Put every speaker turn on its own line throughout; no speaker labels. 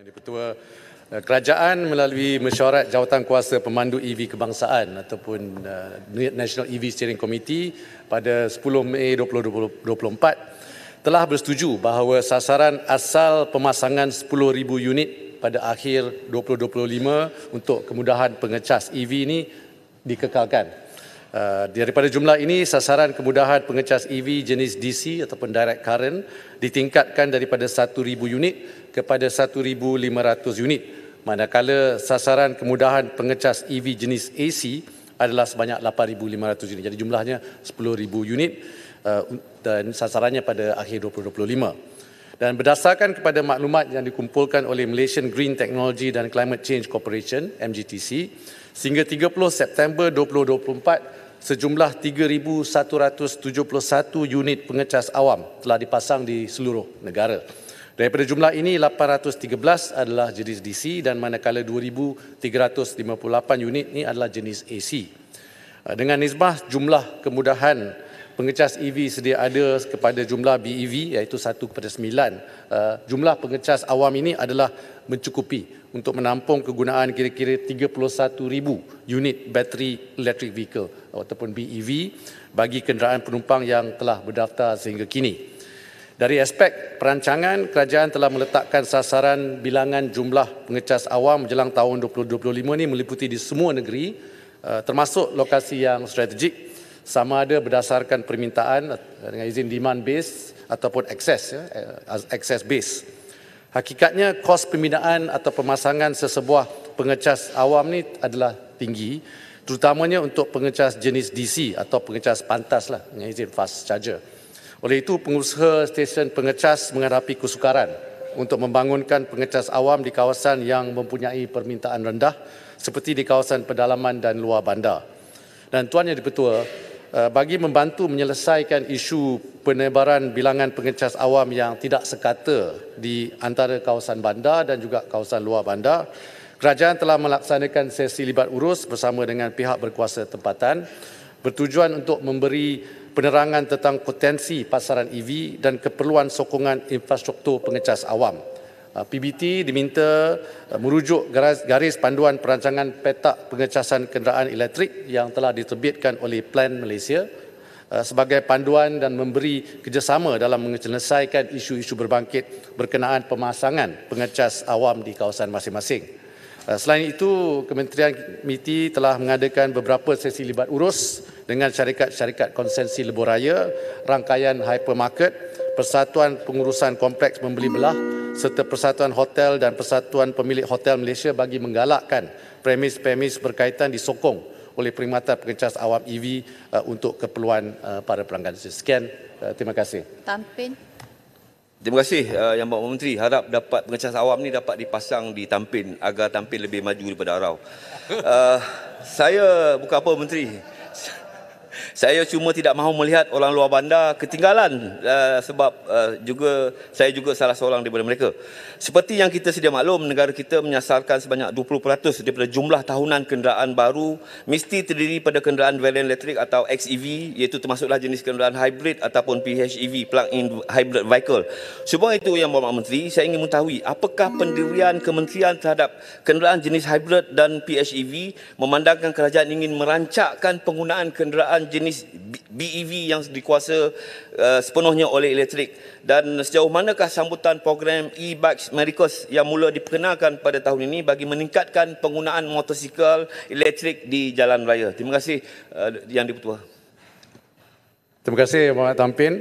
Yang di-Pertua eh, Kerajaan melalui mesyuarat Jawatan Kuasa pemandu EV kebangsaan ataupun eh, National EV Steering Committee pada 10 Mei 2024 telah bersetuju bahawa sasaran asal pemasangan 10,000 unit pada akhir 2025 untuk kemudahan pengecas EV ini dikekalkan. Eh, daripada jumlah ini sasaran kemudahan pengecas EV jenis DC ataupun direct current ditingkatkan daripada 1000 unit kepada 1500 unit manakala sasaran kemudahan pengecas EV jenis AC adalah sebanyak 8500 unit jadi jumlahnya 10000 unit eh, dan sasarannya pada akhir 2025 dan berdasarkan kepada maklumat yang dikumpulkan oleh Malaysian Green Technology dan Climate Change Corporation, MGTC, sehingga 30 September 2024, sejumlah 3,171 unit pengecas awam telah dipasang di seluruh negara. Daripada jumlah ini, 813 adalah jenis DC dan manakala 2,358 unit ini adalah jenis AC. Dengan nisbah jumlah kemudahan pengecas EV sedia ada kepada jumlah BEV iaitu 1 kepada 9. Uh, jumlah pengecas awam ini adalah mencukupi untuk menampung kegunaan kira-kira 31,000 unit bateri electric vehicle ataupun BEV bagi kenderaan penumpang yang telah berdaftar sehingga kini. Dari aspek perancangan, kerajaan telah meletakkan sasaran bilangan jumlah pengecas awam menjelang tahun 2025 ini meliputi di semua negeri uh, termasuk lokasi yang strategik sama ada berdasarkan permintaan eh, dengan izin demand base ataupun access ya, eh, access base. Hakikatnya kos pembinaan atau pemasangan sesebuah pengecas awam ni adalah tinggi terutamanya untuk pengecas jenis DC atau pengecas pantas lah dengan izin fast charger. Oleh itu pengusaha stesen pengecas menghadapi kesukaran untuk membangunkan pengecas awam di kawasan yang mempunyai permintaan rendah seperti di kawasan pedalaman dan luar bandar. Dan tuan yang dipertua, Eh, bagi membantu menyelesaikan isu penebaran bilangan pengecas awam yang tidak sekata di antara kawasan bandar dan juga kawasan luar bandar, kerajaan telah melaksanakan sesi libat urus bersama dengan pihak berkuasa tempatan bertujuan untuk memberi penerangan tentang potensi pasaran EV dan keperluan sokongan infrastruktur pengecas awam. Uh, PBT diminta uh, merujuk garis panduan perancangan petak pengecasan kenderaan elektrik yang telah diterbitkan oleh Plan Malaysia uh, sebagai panduan dan memberi kerjasama dalam menyelesaikan isu-isu berbangkit berkenaan pemasangan pengecas awam di kawasan masing-masing. Selain itu, Kementerian MITI telah mengadakan beberapa sesi libat urus dengan syarikat-syarikat konsensi lebuh raya, rangkaian hypermarket, persatuan pengurusan kompleks membeli belah serta Persatuan Hotel dan Persatuan Pemilik Hotel Malaysia bagi menggalakkan premis-premis berkaitan disokong oleh Perkhidmatan Pengecas Awam EV uh, untuk keperluan uh, para pelanggan. Sekian, uh, terima kasih. Tampin.
Terima kasih uh, Yang Bapak Menteri. Harap dapat pengecas awam ni dapat dipasang di tampin agar tampin lebih maju daripada arau. Uh, saya bukan apa Menteri saya cuma tidak mahu melihat orang luar bandar ketinggalan uh, sebab uh, juga saya juga salah seorang daripada mereka. Seperti yang kita sedia maklum, negara kita menyasarkan sebanyak 20% daripada jumlah tahunan kenderaan baru mesti terdiri pada kenderaan varian elektrik atau XEV iaitu termasuklah jenis kenderaan hybrid ataupun PHEV, plug-in hybrid vehicle. Sebab itu yang Bapak Menteri, saya ingin mengetahui apakah pendirian kementerian terhadap kenderaan jenis hybrid dan PHEV memandangkan kerajaan ingin merancakkan penggunaan kenderaan jenis jenis BEV yang dikuasa uh, sepenuhnya oleh elektrik dan sejauh manakah sambutan program e-bikes Merikos yang mula diperkenalkan pada tahun ini bagi meningkatkan penggunaan motosikal elektrik di jalan raya. Terima kasih uh, Yang Dipertua.
Terima kasih Yang Berhormat Tampin.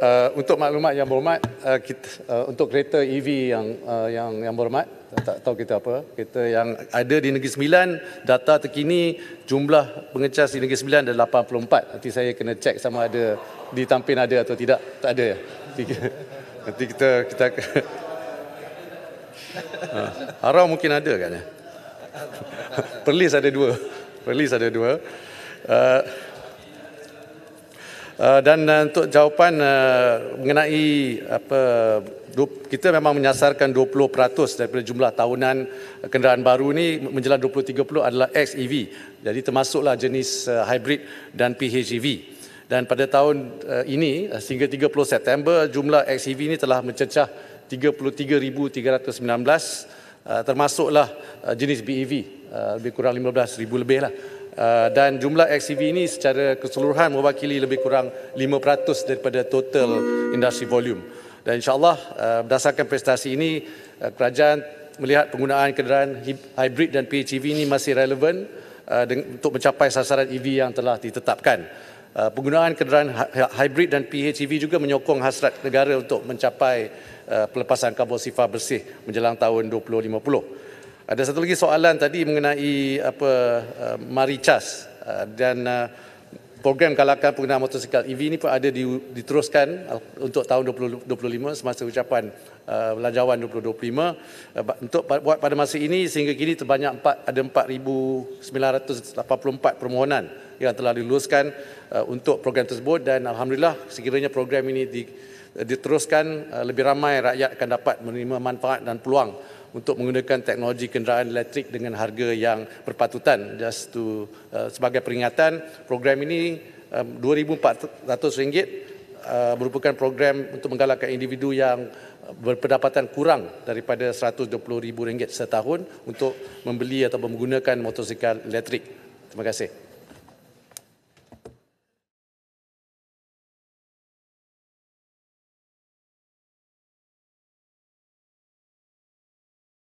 Uh, untuk maklumat Yang Berhormat, uh, kita, uh, untuk kereta EV yang uh, yang yang berhormat, tak, tahu kita apa. Kita yang ada di Negeri Sembilan, data terkini jumlah pengecas di Negeri Sembilan ada 84. Nanti saya kena cek sama ada di Tampin ada atau tidak. Tak ada ya. Nanti, nanti kita kita ha, Harau mungkin ada kan ya. Perlis ada dua. Perlis ada dua. Uh, Eh, dan uh, untuk jawapan uh, mengenai apa kita memang menyasarkan 20% daripada jumlah tahunan kenderaan baru ini menjelang 2030 adalah XEV. Jadi termasuklah jenis hybrid dan PHEV. Dan pada tahun ini sehingga 30 September jumlah XEV ini telah mencecah 33,319 termasuklah jenis BEV lebih kurang 15,000 lebih lah. Uh, dan jumlah XEV ini secara keseluruhan mewakili lebih kurang 5% daripada total industri volume. Dan insyaAllah uh, berdasarkan prestasi ini, uh, kerajaan melihat penggunaan kenderaan hybrid dan PHEV ini masih relevan untuk mencapai sasaran EV yang telah ditetapkan. Penggunaan kenderaan hybrid dan PHEV juga menyokong hasrat negara untuk mencapai pelepasan karbon sifar bersih menjelang tahun 2050. Ada satu lagi soalan tadi mengenai apa eh, Maricas eh, dan eh, program galakan penggunaan motosikal EV ini pun ada diteruskan untuk tahun 2025 semasa ucapan belanjawan 2025 untuk buat pada masa ini sehingga kini terbanyak 4 ada 4984 permohonan yang telah diluluskan untuk program tersebut dan alhamdulillah sekiranya program ini diteruskan lebih ramai rakyat akan dapat menerima manfaat dan peluang untuk menggunakan teknologi kenderaan elektrik dengan harga yang berpatutan. Just to uh, sebagai peringatan, program ini um, RM2,400 uh, merupakan program untuk menggalakkan individu yang uh, berpendapatan kurang daripada RM120,000 setahun untuk membeli atau menggunakan motosikal elektrik. Terima kasih.